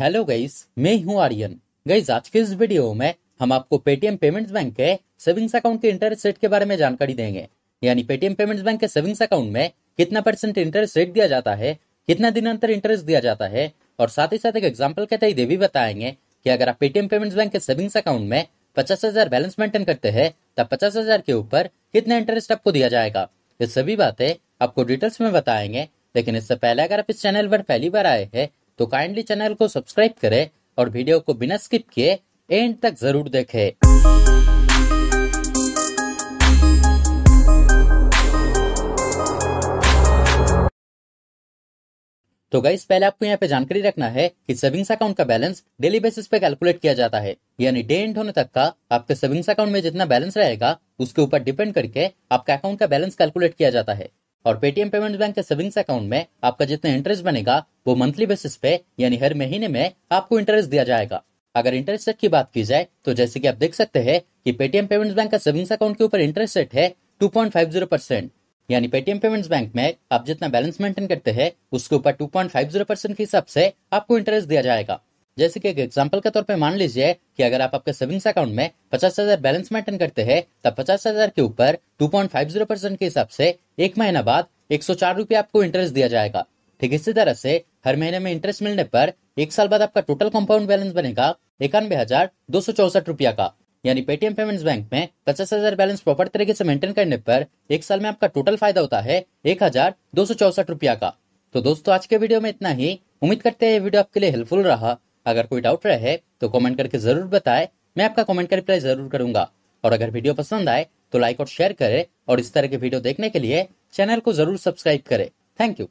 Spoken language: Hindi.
हेलो गईस मैं हूं आर्यन गईस आज के इस वीडियो में हम आपको पेटीएम पेमेंट्स बैंक के सेविंग्स अकाउंट के इंटरेस्ट रेट के बारे में जानकारी देंगे यानी पेटीएम पेमेंट्स बैंक के सेविंग्स अकाउंट में कितना परसेंट इंटरेस्ट रेट दिया जाता है कितना दिन अंतर इंटरेस्ट दिया जाता है और साथ ही साथ एक एग्जाम्पल के तहत ये भी बताएंगे की अगर आप पेटीएम पेमेंट्स बैंक के सेविंग्स अकाउंट में पचास हजार बैलेंस मेंटेन करते हैं तब पचास हजार के ऊपर कितना इंटरेस्ट आपको दिया जाएगा ये सभी बातें आपको डिटेल्स में बताएंगे लेकिन इससे पहले अगर आप इस चैनल पर पहली बार आए हैं तो काइंडली चैनल को सब्सक्राइब करें और वीडियो को बिना स्किप किए एंड तक जरूर देखें। तो गाइस पहले आपको यहाँ पे जानकारी रखना है कि सेविंग्स अकाउंट का बैलेंस डेली बेसिस पे कैलकुलेट किया जाता है यानी डे एंड होने तक का आपके सेविंग्स अकाउंट में जितना बैलेंस रहेगा उसके ऊपर डिपेंड करके आपका अकाउंट का बैलेंस कैलकुलेट किया जाता है और पेटीएम पेमेंट बैंक के सेविंग्स अकाउंट में आपका जितना इंटरेस्ट बनेगा वो मंथली बेसिस पे यानी हर महीने में आपको इंटरेस्ट दिया जाएगा अगर इंटरेस्ट रेट की बात की जाए तो जैसे कि आप देख सकते हैं कि पेटीएम पेमेंट्स बैंक का सेविंग्स अकाउंट के ऊपर इंटरेस्ट रेट है 2.50 परसेंट यानी पेटीएम पेमेंट्स बैंक में आप जितना बैलेंस मेंटेन करते हैं उसके ऊपर 2.50 परसेंट के हिसाब से आपको इंटरेस्ट दिया जाएगा जैसे कि एक एग्जाम्पल के तौर पर मान लीजिए कि अगर आप आपके सेविंग्स अकाउंट में पचास हजार बैलेंस मेंटेन करते हैं तब तो पचास हजार के ऊपर जीरो परसेंट के हिसाब से एक महीना बाद एक सौ चार रूपए आपको इंटरेस्ट दिया जाएगा ठीक इसी तरह से हर महीने में इंटरेस्ट मिलने पर एक साल बाद आपका टोटल कंपाउंड बैलेंस बनेगा इक्यानवे हजार दो सौ चौसठ रुपया का यानी पेटीएम पेमेंट्स बैंक में पचास हजार बैलेंस प्रॉपर तरीके से मेंटेन करने पर एक साल में आपका टोटल फायदा होता है एक हजार दो सौ चौसठ रुपया का तो दोस्तों आज के वीडियो में इतना ही उम्मीद करते हैं ये वीडियो आपके लिए हेल्पफुल रहा अगर कोई डाउट रहे तो कमेंट करके जरूर बताएं मैं आपका कमेंट का रिप्लाई जरूर करूंगा और अगर वीडियो पसंद आए तो लाइक और शेयर करें और इस तरह के वीडियो देखने के लिए चैनल को जरूर सब्सक्राइब करें थैंक यू